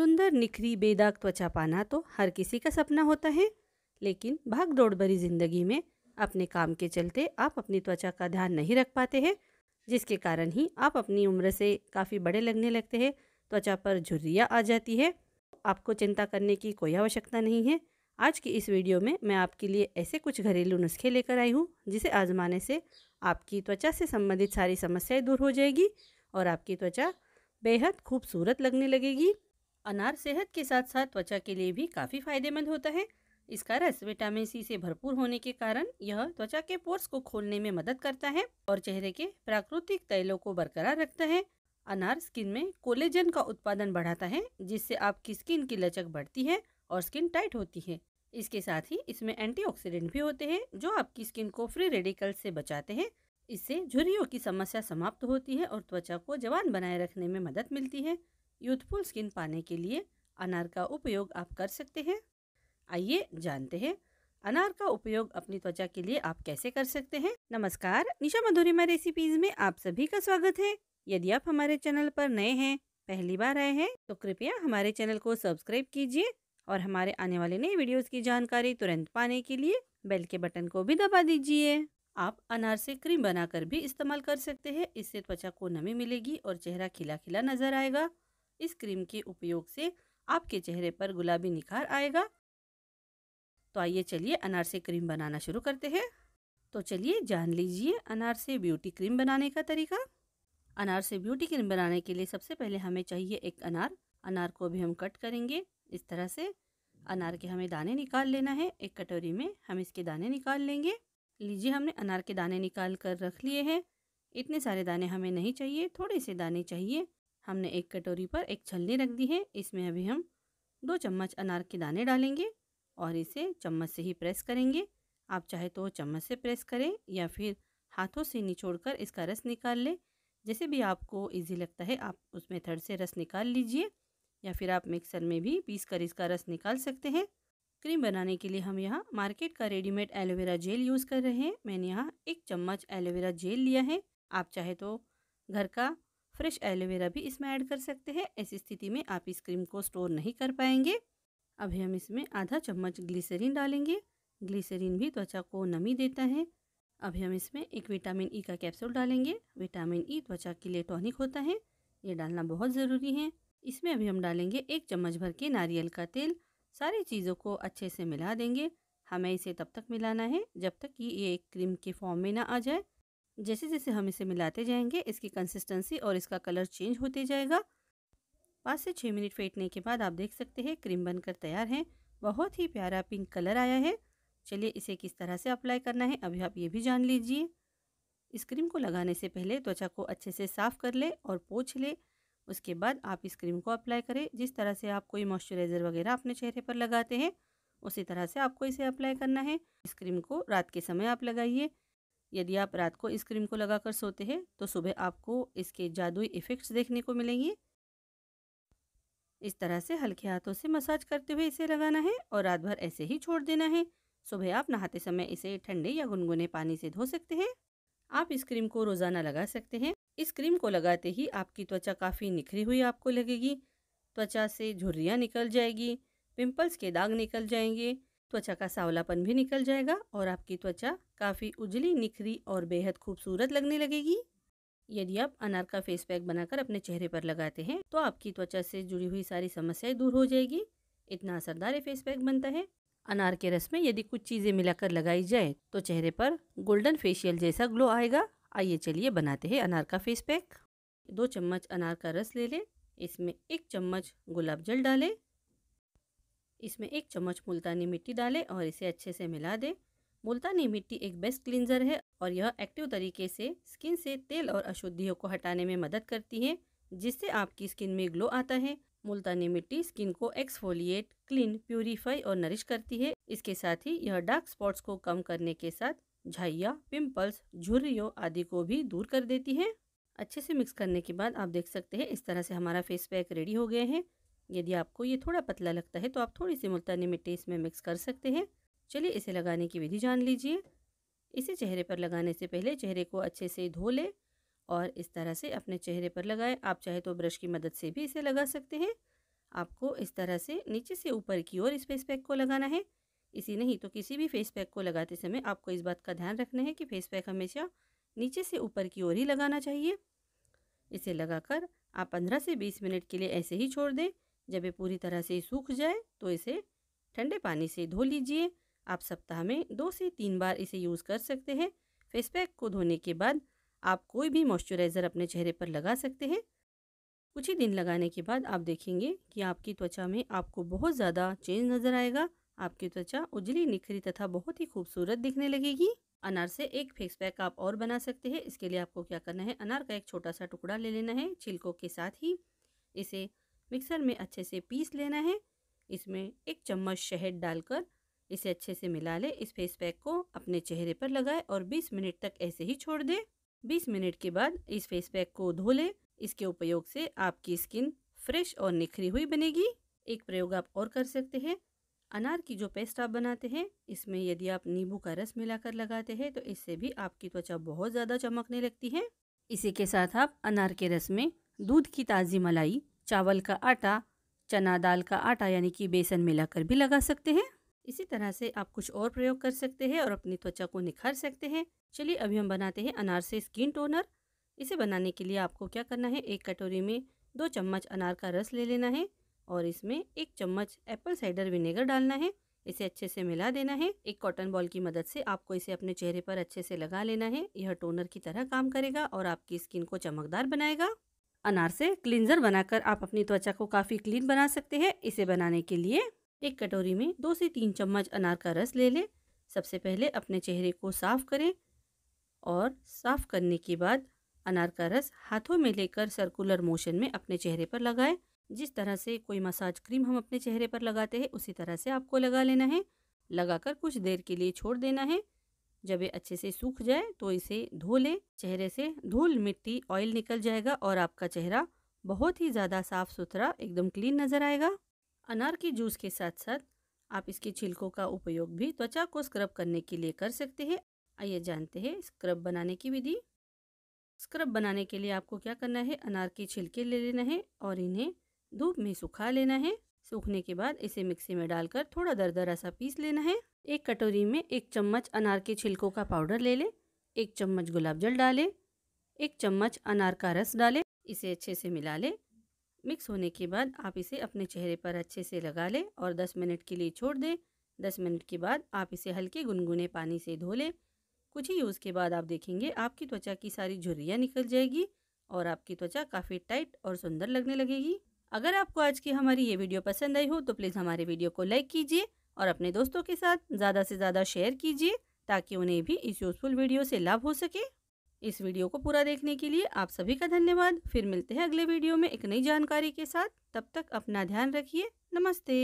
सुंदर निखरी बेदाग त्वचा पाना तो हर किसी का सपना होता है लेकिन भाग दौड़ भरी ज़िंदगी में अपने काम के चलते आप अपनी त्वचा का ध्यान नहीं रख पाते हैं जिसके कारण ही आप अपनी उम्र से काफ़ी बड़े लगने लगते हैं त्वचा पर झुर्रिया आ जाती है आपको चिंता करने की कोई आवश्यकता नहीं है आज की इस वीडियो में मैं आपके लिए ऐसे कुछ घरेलू नुस्खे लेकर आई हूँ जिसे आजमाने से आपकी त्वचा से संबंधित सारी समस्याएं दूर हो जाएगी और आपकी त्वचा बेहद खूबसूरत लगने लगेगी अनार सेहत के साथ साथ त्वचा के लिए भी काफ़ी फायदेमंद होता है इसका रस विटामिन सी से भरपूर होने के कारण यह त्वचा के पोर्स को खोलने में मदद करता है और चेहरे के प्राकृतिक तैलों को बरकरार रखता है अनार स्किन में कोलेजन का उत्पादन बढ़ाता है जिससे आपकी स्किन की लचक बढ़ती है और स्किन टाइट होती है इसके साथ ही इसमें एंटीऑक्सीडेंट भी होते हैं जो आपकी स्किन को फ्री रेडिकल से बचाते हैं इससे झुरियों की समस्या समाप्त होती है और त्वचा को जवान बनाए रखने में मदद मिलती है यूथफुल स्किन पाने के लिए अनार का उपयोग आप कर सकते हैं आइए जानते हैं अनार का उपयोग अपनी त्वचा के लिए आप कैसे कर सकते हैं नमस्कार निशा मधुरिमा रेसिपीज में आप सभी का स्वागत है यदि आप हमारे चैनल पर नए हैं पहली बार आए हैं तो कृपया हमारे चैनल को सब्सक्राइब कीजिए और हमारे आने वाले नए वीडियोस की जानकारी तुरंत पाने के लिए बेल के बटन को भी दबा दीजिए आप अनार से क्रीम बनाकर भी इस्तेमाल कर सकते हैं इससे त्वचा को नमी मिलेगी और चेहरा खिला खिला नजर आएगा इस क्रीम के उपयोग से आपके चेहरे पर गुलाबी निखार आएगा तो आइए चलिए अनार से क्रीम बनाना शुरू करते हैं तो चलिए जान लीजिए अनार से ब्यूटी क्रीम बनाने का तरीका अनार से ब्यूटी क्रीम बनाने के लिए सबसे पहले हमें चाहिए एक अनार अनार को भी हम कट करेंगे इस तरह से अनार के हमें दाने निकाल लेना है एक कटोरी में हम इसके दाने निकाल लेंगे लीजिए हमने अनार के दाने निकाल कर रख लिए हैं इतने सारे दाने हमें नहीं चाहिए थोड़े से दाने चाहिए हमने एक कटोरी पर एक छलनी रख दी हम्म। है इसमें अभी हम दो चम्मच अनार के दाने डालेंगे और इसे चम्मच से ही प्रेस करेंगे आप चाहे तो चम्मच से प्रेस करें या फिर हाथों से निचोड़कर इसका रस निकाल लें जैसे भी आपको इजी लगता है आप उस मेथड से रस निकाल लीजिए या फिर आप मिक्सर में भी पीस कर इसका रस निकाल सकते हैं क्रीम बनाने के लिए हम यहाँ मार्केट का रेडीमेड एलोवेरा जेल यूज़ कर रहे हैं मैंने यहाँ एक चम्मच एलोवेरा जेल लिया है आप चाहे तो घर का फ्रेश एलोवेरा भी इसमें ऐड कर सकते हैं ऐसी स्थिति में आप इस क्रीम को स्टोर नहीं कर पाएंगे अभी हम इसमें आधा चम्मच ग्लिसरीन डालेंगे ग्लिसरीन भी त्वचा को नमी देता है अभी हम इसमें एक विटामिन ई e का कैप्सूल डालेंगे विटामिन ई e त्वचा के लिए टॉनिक होता है ये डालना बहुत ज़रूरी है इसमें अभी हम डालेंगे एक चम्मच भर के नारियल का तेल सारी चीज़ों को अच्छे से मिला देंगे हमें इसे तब तक मिलाना है जब तक कि ये एक क्रीम के फॉर्म में ना आ जाए जैसे जैसे हम इसे मिलाते जाएंगे इसकी कंसिस्टेंसी और इसका कलर चेंज होते जाएगा पाँच से छः मिनट फेंटने के बाद आप देख सकते हैं क्रीम बनकर तैयार है बहुत ही प्यारा पिंक कलर आया है चलिए इसे किस तरह से अप्लाई करना है अभी आप ये भी जान लीजिए इस क्रीम को लगाने से पहले त्वचा को अच्छे से साफ़ कर ले और पोछ ले उसके बाद आप इस क्रीम को अप्लाई करें जिस तरह से आप कोई मॉइस्चराइज़र वगैरह अपने चेहरे पर लगाते हैं उसी तरह से आपको इसे अप्लाई करना है इस क्रीम को रात के समय आप लगाइए यदि आप रात को इस क्रीम को लगाकर सोते हैं तो सुबह आपको इसके जादुई इफ़ेक्ट्स देखने को मिलेंगे इस तरह से हल्के हाथों से मसाज करते हुए इसे लगाना है और रात भर ऐसे ही छोड़ देना है सुबह आप नहाते समय इसे ठंडे या गुनगुने पानी से धो सकते हैं आप इस क्रीम को रोज़ाना लगा सकते हैं इस क्रीम को लगाते ही आपकी त्वचा काफ़ी निखरी हुई आपको लगेगी त्वचा से झुर्रियाँ निकल जाएगी पिंपल्स के दाग निकल जाएंगे त्वचा का सावलापन भी निकल जाएगा और आपकी त्वचा काफ़ी उजली निखरी और बेहद खूबसूरत लगने लगेगी यदि आप अनार का फेस पैक बनाकर अपने चेहरे पर लगाते हैं तो आपकी त्वचा से जुड़ी हुई सारी समस्याएं दूर हो जाएगी इतना असरदार ये फेस पैक बनता है अनार के रस में यदि कुछ चीज़ें मिलाकर लगाई जाए तो चेहरे पर गोल्डन फेशियल जैसा ग्लो आएगा आइए चलिए बनाते हैं अनार का फेस पैक दो चम्मच अनार का रस ले लें इसमें एक चम्मच गुलाब जल डालें इसमें एक चम्मच मुल्तानी मिट्टी डालें और इसे अच्छे से मिला दें मुल्तानी मिट्टी एक बेस्ट क्लिनजर है और यह एक्टिव तरीके से स्किन से तेल और अशुद्धियों को हटाने में मदद करती है जिससे आपकी स्किन में ग्लो आता है मुल्तानी मिट्टी स्किन को एक्सफोलिएट क्लीन प्यूरीफाई और नरिश करती है इसके साथ ही यह डार्क स्पॉट्स को कम करने के साथ झाइया पिंपल्स झुर्रियों आदि को भी दूर कर देती है अच्छे से मिक्स करने के बाद आप देख सकते हैं इस तरह से हमारा फेस पैक रेडी हो गया है यदि आपको ये थोड़ा पतला लगता है तो आप थोड़ी सी मुल्तानी मिट्टी इसमें मिक्स कर सकते हैं चलिए इसे लगाने की विधि जान लीजिए इसे चेहरे पर लगाने से पहले चेहरे को अच्छे से धो लें और इस तरह से अपने चेहरे पर लगाएं आप चाहे तो ब्रश की मदद से भी इसे लगा सकते हैं आपको इस तरह से नीचे से ऊपर की ओर इस फेस पैक को लगाना है इसी नहीं तो किसी भी फेस पैक को लगाते समय आपको इस बात का ध्यान रखना है कि फेस पैक हमेशा नीचे से ऊपर की ओर ही लगाना चाहिए इसे लगाकर आप पंद्रह से बीस मिनट के लिए ऐसे ही छोड़ दें जब ये पूरी तरह से सूख जाए तो इसे ठंडे पानी से धो लीजिए आप सप्ताह में दो से तीन बार इसे यूज़ कर सकते हैं फेस पैक को धोने के बाद आप कोई भी मॉइस्चराइज़र अपने चेहरे पर लगा सकते हैं कुछ ही दिन लगाने के बाद आप देखेंगे कि आपकी त्वचा में आपको बहुत ज़्यादा चेंज नज़र आएगा आपकी त्वचा उजली निखरी तथा बहुत ही खूबसूरत दिखने लगेगी अनार से एक फेस पैक आप और बना सकते हैं इसके लिए आपको क्या करना है अनार का एक छोटा सा टुकड़ा ले लेना है छिलकों के साथ ही इसे मिक्सर में अच्छे से पीस लेना है इसमें एक चम्मच शहद डालकर इसे अच्छे से मिला ले इस फेस पैक को अपने चेहरे पर लगाए और 20 मिनट तक ऐसे ही छोड़ दे 20 मिनट के बाद इस फेस पैक को धो ले इसके उपयोग से आपकी स्किन फ्रेश और निखरी हुई बनेगी एक प्रयोग आप और कर सकते हैं अनार की जो पेस्ट आप बनाते हैं इसमें यदि आप नींबू का रस मिलाकर लगाते हैं तो इससे भी आपकी त्वचा बहुत ज़्यादा चमकने लगती है इसी के साथ आप अनार के रस में दूध की ताज़ी मलाई चावल का आटा चना दाल का आटा यानी कि बेसन मिलाकर भी लगा सकते हैं इसी तरह से आप कुछ और प्रयोग कर सकते हैं और अपनी त्वचा को निखार सकते हैं चलिए अभी हम बनाते हैं अनार से स्किन टोनर इसे बनाने के लिए आपको क्या करना है एक कटोरी में दो चम्मच अनार का रस ले लेना है और इसमें एक चम्मच एप्पल साइडर विनेगर डालना है इसे अच्छे से मिला देना है एक कॉटन बॉल की मदद से आपको इसे अपने चेहरे पर अच्छे से लगा लेना है यह टोनर की तरह काम करेगा और आपकी स्किन को चमकदार बनाएगा अनार से क्लींजर बनाकर आप अपनी त्वचा को काफ़ी क्लीन बना सकते हैं इसे बनाने के लिए एक कटोरी में दो से तीन चम्मच अनार का रस ले लें सबसे पहले अपने चेहरे को साफ करें और साफ करने के बाद अनार का रस हाथों में लेकर सर्कुलर मोशन में अपने चेहरे पर लगाएं जिस तरह से कोई मसाज क्रीम हम अपने चेहरे पर लगाते हैं उसी तरह से आपको लगा लेना है लगाकर कुछ देर के लिए छोड़ देना है जब ये अच्छे से सूख जाए तो इसे धो लें चेहरे से धूल मिट्टी ऑयल निकल जाएगा और आपका चेहरा बहुत ही ज़्यादा साफ़ सुथरा एकदम क्लीन नज़र आएगा अनार के जूस के साथ साथ आप इसके छिलकों का उपयोग भी त्वचा को स्क्रब करने के लिए कर सकते हैं आइए जानते हैं स्क्रब बनाने की विधि स्क्रब बनाने के लिए आपको क्या करना है अनार के छिलके ले लेना है और इन्हें धूप में सुखा लेना है सूखने के बाद इसे मिक्सी में डालकर थोड़ा दरदरा सा पीस लेना है एक कटोरी में एक चम्मच अनार के छिलकों का पाउडर ले लें एक चम्मच गुलाब जल डालें एक चम्मच अनार का रस डालें इसे अच्छे से मिला लें मिक्स होने के बाद आप इसे अपने चेहरे पर अच्छे से लगा लें और 10 मिनट के लिए छोड़ दें 10 मिनट के बाद आप इसे हल्के गुनगुने पानी से धो लें कुछ ही यूज़ के बाद आप देखेंगे आपकी त्वचा की सारी झुर्रियाँ निकल जाएगी और आपकी त्वचा काफ़ी टाइट और सुंदर लगने लगेगी अगर आपको आज की हमारी ये वीडियो पसंद आई हो तो प्लीज़ हमारे वीडियो को लाइक कीजिए और अपने दोस्तों के साथ ज़्यादा से ज़्यादा शेयर कीजिए ताकि उन्हें भी इस यूज़फुल वीडियो से लाभ हो सके इस वीडियो को पूरा देखने के लिए आप सभी का धन्यवाद फिर मिलते हैं अगले वीडियो में एक नई जानकारी के साथ तब तक अपना ध्यान रखिए नमस्ते